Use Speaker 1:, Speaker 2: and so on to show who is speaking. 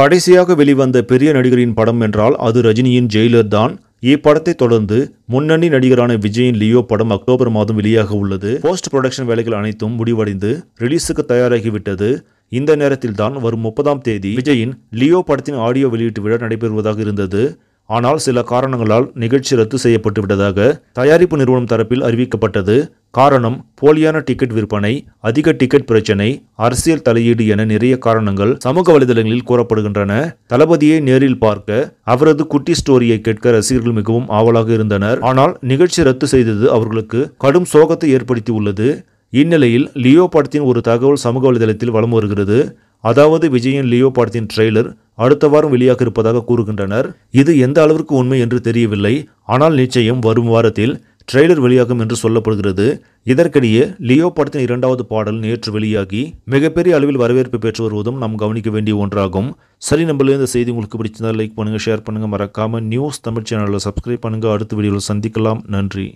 Speaker 1: கடைசியாக வெளிவந்த பெரிய நடிகரின் படம் என்றால் அது ரஜினியின் ஜெயிலர் தான் இப்படத்தை தொடர்ந்து முன்னணி நடிகரான விஜயின் லியோ படம் அக்டோபர் மாதம் வெளியாக உள்ளது போஸ்ட் ப்ரொடக்ஷன் வேலைகள் அனைத்தும் முடிவடைந்து ரிலீஸுக்கு தயாராகிவிட்டது இந்த நேரத்தில் தான் வரும் முப்பதாம் தேதி விஜயின் லியோ படத்தின் ஆடியோ வெளியீட்டு விழா நடைபெறுவதாக இருந்தது ஆனால் சில காரணங்களால் நிகழ்ச்சி ரத்து செய்யப்பட்டு விட்டதாக தயாரிப்பு நிறுவனம் தரப்பில் அறிவிக்கப்பட்டது காரணம் போலியான டிக்கெட் விற்பனை அதிக டிக்கெட் பிரச்சினை அரசியல் தலையீடு என நிறைய காரணங்கள் சமூக வலைதளங்களில் கூறப்படுகின்றன தளபதியை நேரில் பார்க்க அவரது குட்டி ஸ்டோரியை கேட்க ரசிகர்கள் மிகவும் ஆவலாக இருந்தனர் ஆனால் நிகழ்ச்சி ரத்து செய்தது அவர்களுக்கு கடும் சோகத்தை ஏற்படுத்தி உள்ளது இந்நிலையில் லியோ படத்தின் ஒரு தகவல் சமூக வலைதளத்தில் வலம் வருகிறது அதாவது விஜயின் லியோ படத்தின் ட்ரெய்லர் அடுத்த வாரம் வெளியாக இருப்பதாக கூறுகின்றனர் இது எந்த அளவிற்கு உண்மை என்று தெரியவில்லை ஆனால் நிச்சயம் வரும் வாரத்தில் ட்ரெய்லர் வெளியாகும் என்று சொல்லப்படுகிறது இதற்கிடையே லியோ படத்தின் இரண்டாவது பாடல் நேற்று வெளியாகி மிகப்பெரிய அளவில் வரவேற்பு பெற்று வருவதும் நாம் கவனிக்க வேண்டிய ஒன்றாகும் சரி நம்மளே இந்த செய்தி உங்களுக்கு பிடிச்சிருந்தால் லைக் பண்ணுங்கள் ஷேர் பண்ணுங்கள் மறக்காமல் நியூஸ் தமிழ் சேனலில் சப்ஸ்கிரைப் பண்ணுங்கள் அடுத்த வீடியோவில் சந்திக்கலாம் நன்றி